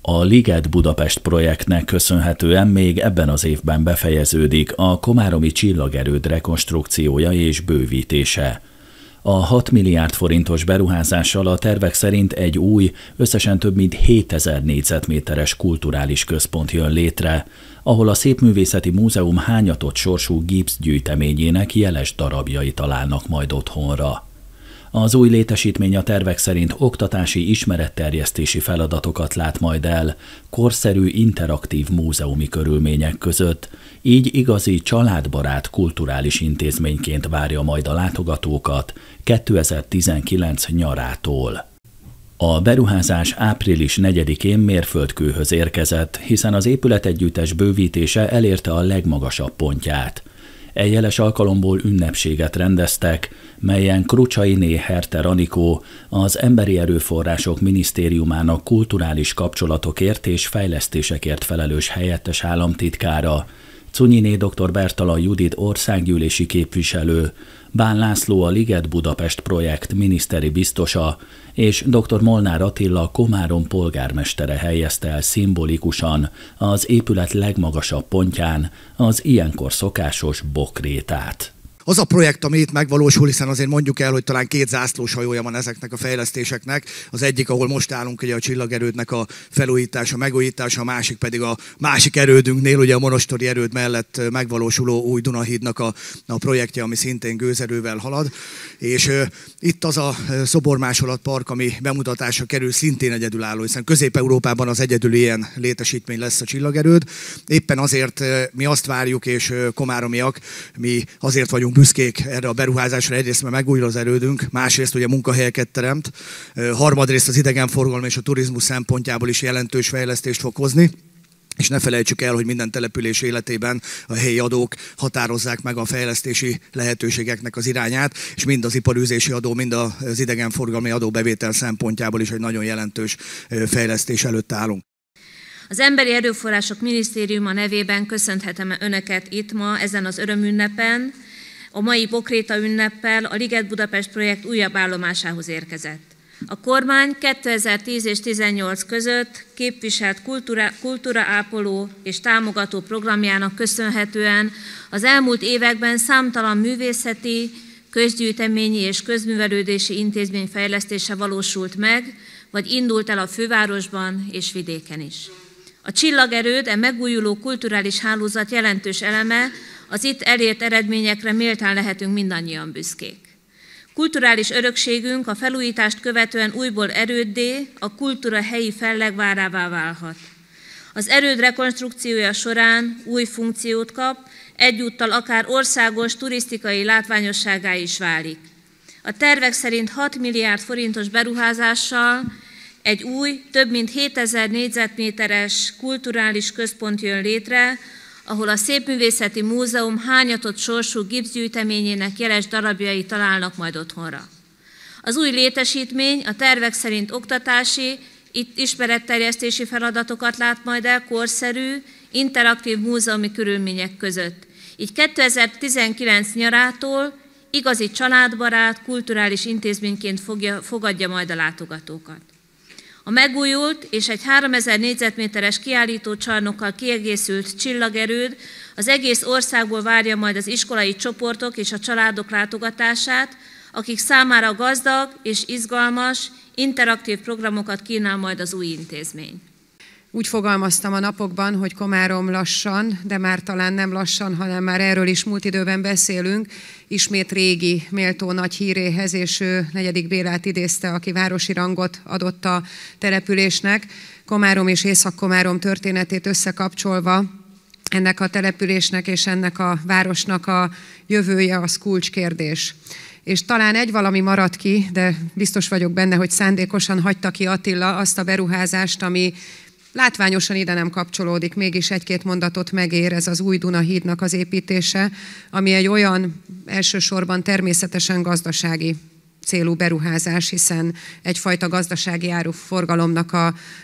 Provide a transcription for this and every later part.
A Liget Budapest projektnek köszönhetően még ebben az évben befejeződik a Komáromi csillagerőd rekonstrukciója és bővítése. A 6 milliárd forintos beruházással a tervek szerint egy új, összesen több mint 7000 négyzetméteres kulturális központ jön létre, ahol a Szépművészeti Múzeum hányatott sorsú gipsz gyűjteményének jeles darabjai találnak majd otthonra. Az új létesítmény a tervek szerint oktatási, ismeretterjesztési feladatokat lát majd el, korszerű interaktív múzeumi körülmények között, így igazi családbarát kulturális intézményként várja majd a látogatókat 2019 nyarától. A beruházás április 4-én mérföldkőhöz érkezett, hiszen az épületegyüttes bővítése elérte a legmagasabb pontját – egy jeles alkalomból ünnepséget rendeztek, melyen Krucsai Herter Anikó, az Emberi Erőforrások Minisztériumának kulturális kapcsolatokért és fejlesztésekért felelős helyettes államtitkára, Cunyiné dr. Bertala Judit országgyűlési képviselő, Bán László a Liget Budapest projekt miniszteri biztosa, és dr. Molnár Attila Komárom polgármestere helyezte el szimbolikusan az épület legmagasabb pontján az ilyenkor szokásos bokrétát az a projekt, ami itt megvalósul, hiszen azért mondjuk el, hogy talán két zászlós hajója van ezeknek a fejlesztéseknek. Az egyik, ahol most állunk, ugye a csillagerődnek a felújítása, megújítása, a másik pedig a másik erődünknél, ugye a monostori erőd mellett megvalósuló új Dunahídnak a, a projektje, ami szintén gőzerővel halad. És e, itt az a park, ami bemutatásra kerül, szintén egyedülálló, hiszen Közép-Európában az egyedül ilyen létesítmény lesz a csillagerőd. Éppen azért mi azt várjuk, és komáromiak, mi azért vagyunk büszkék erre a beruházásra. Egyrészt, mert megújul az erődünk, másrészt ugye munkahelyeket teremt, harmadrészt az idegenforgalom és a turizmus szempontjából is jelentős fejlesztést fog hozni. És ne felejtsük el, hogy minden település életében a helyi adók határozzák meg a fejlesztési lehetőségeknek az irányát, és mind az iparűzési adó, mind az idegenforgalmi bevétel szempontjából is egy nagyon jelentős fejlesztés előtt állunk. Az Emberi Erőforrások Minisztériuma nevében köszönhetem Önöket itt ma ezen az örömünnepen, a mai Pokréta ünneppel a Liget Budapest projekt újabb állomásához érkezett. A kormány 2010 és 2018 között képviselt kultúra, kultúraápoló és támogató programjának köszönhetően az elmúlt években számtalan művészeti, közgyűjteményi és közművelődési intézmény fejlesztése valósult meg, vagy indult el a fővárosban és vidéken is. A csillagerőd e megújuló kulturális hálózat jelentős eleme az itt elért eredményekre méltán lehetünk mindannyian büszkék. Kulturális örökségünk a felújítást követően újból erőddé, a kultúra helyi fellegvárává válhat. Az erőd rekonstrukciója során új funkciót kap, egyúttal akár országos turisztikai látványosságá is válik. A tervek szerint 6 milliárd forintos beruházással egy új, több mint 7000 négyzetméteres kulturális központ jön létre, ahol a Szépművészeti Múzeum hányatott sorsú gipszgyűjteményének jeles darabjai találnak majd otthonra. Az új létesítmény a tervek szerint oktatási, ismeretterjesztési feladatokat lát majd el korszerű, interaktív múzeumi körülmények között. Így 2019 nyarától igazi családbarát, kulturális intézményként fogja, fogadja majd a látogatókat. A megújult és egy 3000 négyzetméteres kiállítócsarnokkal kiegészült csillagerőd az egész országból várja majd az iskolai csoportok és a családok látogatását, akik számára gazdag és izgalmas, interaktív programokat kínál majd az új intézmény úgy fogalmaztam a napokban, hogy Komárom lassan, de már talán nem lassan, hanem már erről is múlt időben beszélünk, ismét régi, méltó nagy híréhez, és ő negyedik Bélát idézte, aki városi rangot adott a településnek. Komárom és Észak-Komárom történetét összekapcsolva ennek a településnek és ennek a városnak a jövője az kulcskérdés és talán egy valami maradt ki, de biztos vagyok benne, hogy szándékosan hagyta ki Attila azt a beruházást, ami Látványosan ide nem kapcsolódik, mégis egy-két mondatot megér ez az új Duna hídnak az építése, ami egy olyan elsősorban természetesen gazdasági célú beruházás, hiszen egyfajta gazdasági áruforgalomnak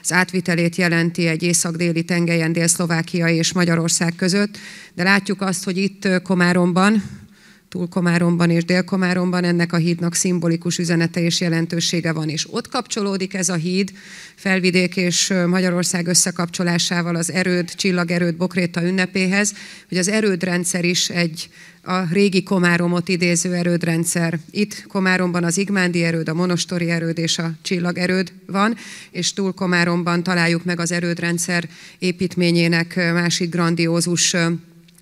az átvitelét jelenti egy észak-déli tengelyen Dél-Szlovákia és Magyarország között. De látjuk azt, hogy itt Komáromban, Túlkomáromban és Délkomáromban ennek a hídnak szimbolikus üzenete és jelentősége van. És ott kapcsolódik ez a híd felvidék és Magyarország összekapcsolásával az erőd, csillagerőd Bokréta ünnepéhez, hogy az erődrendszer is egy a régi Komáromot idéző erődrendszer. Itt Komáromban az Igmándi erőd, a Monostori erőd és a Csillagerőd van, és túl Komáromban találjuk meg az erődrendszer építményének másik grandiózus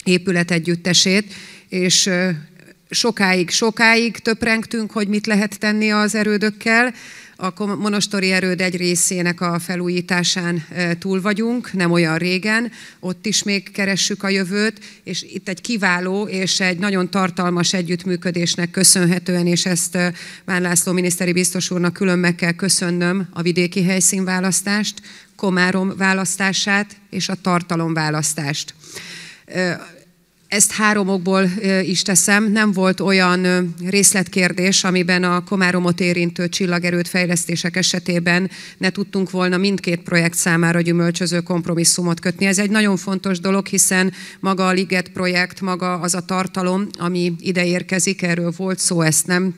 épületegyüttesét, és sokáig, sokáig töprengtünk, hogy mit lehet tenni az erődökkel. A monostori erőd egy részének a felújításán túl vagyunk, nem olyan régen, ott is még keressük a jövőt, és itt egy kiváló és egy nagyon tartalmas együttműködésnek köszönhetően, és ezt Bán László miniszteri biztos úrnak külön meg kell köszönnöm a vidéki helyszínválasztást, Komárom választását és a tartalomválasztást ezt három okból is teszem. Nem volt olyan részletkérdés, amiben a Komáromot érintő csillagerőt fejlesztések esetében ne tudtunk volna mindkét projekt számára gyümölcsöző kompromisszumot kötni. Ez egy nagyon fontos dolog, hiszen maga a Liget projekt, maga az a tartalom, ami ide érkezik, erről volt szó, ezt nem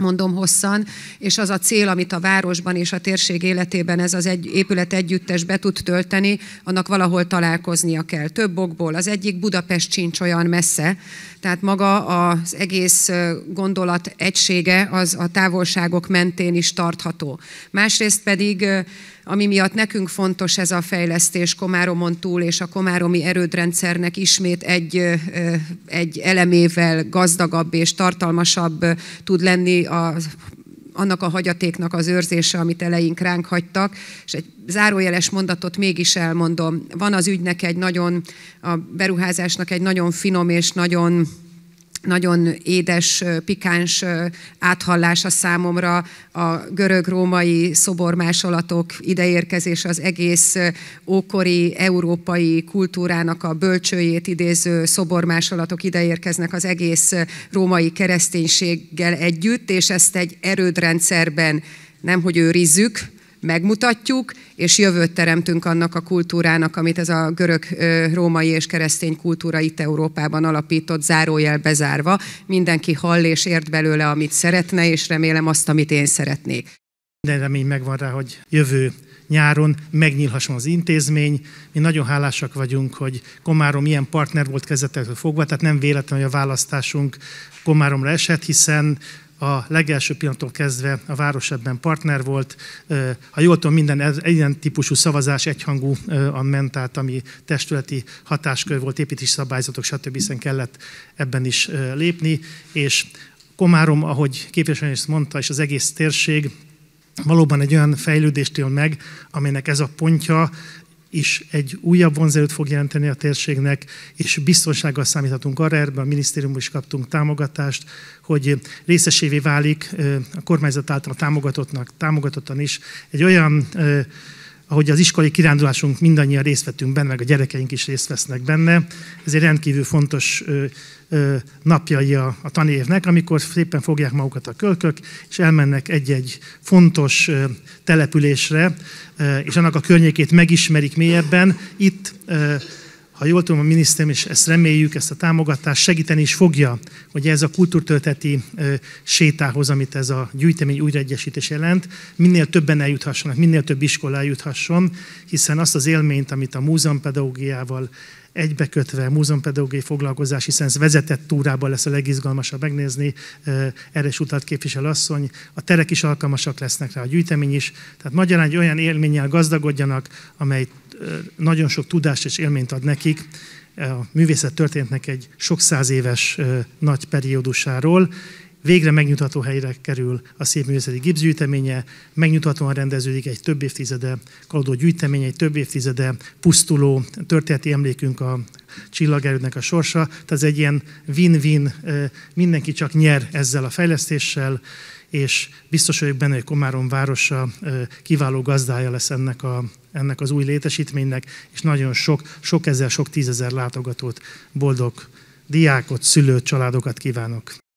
mondom hosszan, és az a cél, amit a városban és a térség életében ez az egy, épület együttes be tud tölteni, annak valahol találkoznia kell. Több okból. Az egyik Budapest sincs olyan messze, tehát maga az egész gondolat egysége az a távolságok mentén is tartható. Másrészt pedig ami miatt nekünk fontos ez a fejlesztés Komáromon túl, és a komáromi erődrendszernek ismét egy, egy elemével gazdagabb és tartalmasabb tud lenni a annak a hagyatéknak az őrzése, amit eleink ránk hagytak. És egy zárójeles mondatot mégis elmondom. Van az ügynek egy nagyon, a beruházásnak egy nagyon finom és nagyon nagyon édes, pikáns áthallása számomra a görög-római szobormásolatok ideérkezés az egész ókori európai kultúrának a bölcsőjét idéző szobormásolatok ideérkeznek az egész római kereszténységgel együtt, és ezt egy erődrendszerben nem hogy őrizzük, megmutatjuk, és jövőt teremtünk annak a kultúrának, amit ez a görög, római és keresztény kultúra itt Európában alapított, zárójel bezárva. Mindenki hall és ért belőle, amit szeretne, és remélem azt, amit én szeretnék. De remény megvan rá, hogy jövő nyáron megnyílhasson az intézmény. Mi nagyon hálásak vagyunk, hogy Komárom ilyen partner volt kezdetektől fogva, tehát nem véletlen, hogy a választásunk Komáromra esett, hiszen a legelső pillanattól kezdve a város ebben partner volt. Ha jól tudom, minden ilyen típusú szavazás egyhangú a mentát, ami testületi hatáskör volt, építési szabályzatok, stb. hiszen kellett ebben is lépni, és Komárom, ahogy képviselő is mondta, és az egész térség valóban egy olyan fejlődést él meg, aminek ez a pontja is egy újabb vonzerőt fog jelenteni a térségnek, és biztonsággal számíthatunk arra, erre a minisztérium is kaptunk támogatást, hogy részesévé válik a kormányzat által támogatottnak, támogatottan is egy olyan ahogy az iskolai kirándulásunk mindannyian részt vettünk benne, meg a gyerekeink is részt vesznek benne. Ez egy rendkívül fontos napjai a, a tanévnek, amikor szépen fogják magukat a kölkök, és elmennek egy-egy fontos településre, és annak a környékét megismerik mélyebben. Itt ha jól tudom, a minisztérium és ezt reméljük, ezt a támogatást segíteni is fogja, hogy ez a kultúrtölteti sétához, amit ez a gyűjtemény újraegyesítés jelent, minél többen eljuthassanak, minél több iskolá eljuthasson, hiszen azt az élményt, amit a múzeumpedagógiával egybekötve múzeumpedagógiai foglalkozás, hiszen ez vezetett túrában lesz a legizgalmasabb megnézni, erre is utalt képvisel asszony, a terek is alkalmasak lesznek rá, a gyűjtemény is, tehát magyarán egy olyan élménnyel gazdagodjanak, amely nagyon sok tudást és élményt ad nekik, a művészet történetnek egy sok száz éves nagy periódusáról, végre megnyugtató helyre kerül a szép művészeti gipszgyűjteménye, megnyugtatóan rendeződik egy több évtizede kaladó gyűjteménye, egy több évtizede pusztuló történeti emlékünk a csillagerődnek a sorsa. Tehát ez egy ilyen win-win, mindenki csak nyer ezzel a fejlesztéssel, és biztos vagyok benne, hogy Komárom városa kiváló gazdája lesz ennek, a, ennek az új létesítménynek, és nagyon sok, sok ezer, sok tízezer látogatót, boldog diákot, szülőt, családokat kívánok.